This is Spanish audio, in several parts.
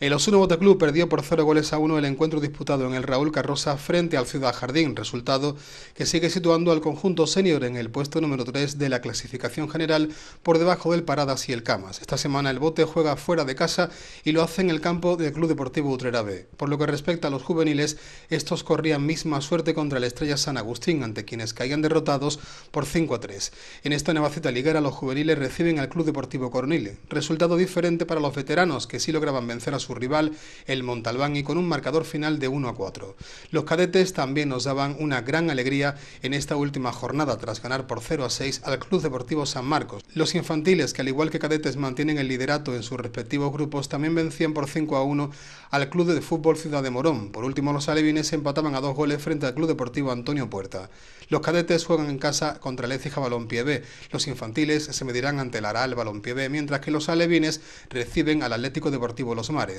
El Osuna Club perdió por 0 goles a 1 el encuentro disputado en el Raúl Carrosa frente al Ciudad Jardín, resultado que sigue situando al conjunto senior en el puesto número 3 de la clasificación general por debajo del Paradas y el Camas. Esta semana el Bote juega fuera de casa y lo hace en el campo del Club Deportivo Utrera B. Por lo que respecta a los juveniles, estos corrían misma suerte contra la Estrella San Agustín, ante quienes caían derrotados por 5 a 3. En esta nueva liguera los juveniles reciben al Club Deportivo Cornile. resultado diferente para los veteranos que sí lograban vencer a su rival, el Montalbán, y con un marcador final de 1 a 4. Los cadetes también nos daban una gran alegría en esta última jornada tras ganar por 0 a 6 al Club Deportivo San Marcos. Los infantiles, que al igual que cadetes mantienen el liderato en sus respectivos grupos, también vencían por 5 a 1 al Club de Fútbol Ciudad de Morón. Por último, los alevines empataban a dos goles frente al Club Deportivo Antonio Puerta. Los cadetes juegan en casa contra el Balón Pie B. Los infantiles se medirán ante el Aral Balompié B, mientras que los alevines reciben al Atlético Deportivo Los Mares.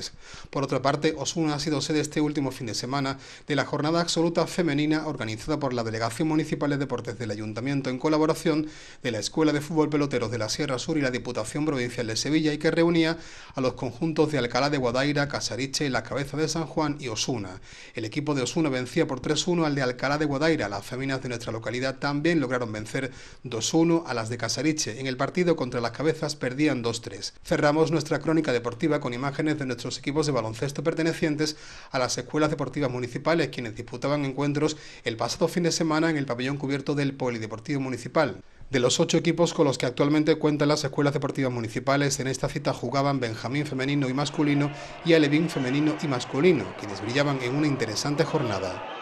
Por otra parte, Osuna ha sido sede este último fin de semana de la Jornada Absoluta Femenina organizada por la Delegación Municipal de Deportes del Ayuntamiento en colaboración de la Escuela de Fútbol Peloteros de la Sierra Sur y la Diputación Provincial de Sevilla y que reunía a los conjuntos de Alcalá de Guadaira, Casariche, La Cabeza de San Juan y Osuna. El equipo de Osuna vencía por 3-1 al de Alcalá de Guadaira. Las féminas de nuestra localidad también lograron vencer 2-1 a las de Casariche. En el partido contra las cabezas perdían 2-3. Cerramos nuestra crónica deportiva con imágenes de nuestro equipos de baloncesto pertenecientes a las escuelas deportivas municipales, quienes disputaban encuentros el pasado fin de semana en el pabellón cubierto del Polideportivo Municipal. De los ocho equipos con los que actualmente cuentan las escuelas deportivas municipales, en esta cita jugaban Benjamín femenino y masculino y Alevín femenino y masculino, quienes brillaban en una interesante jornada.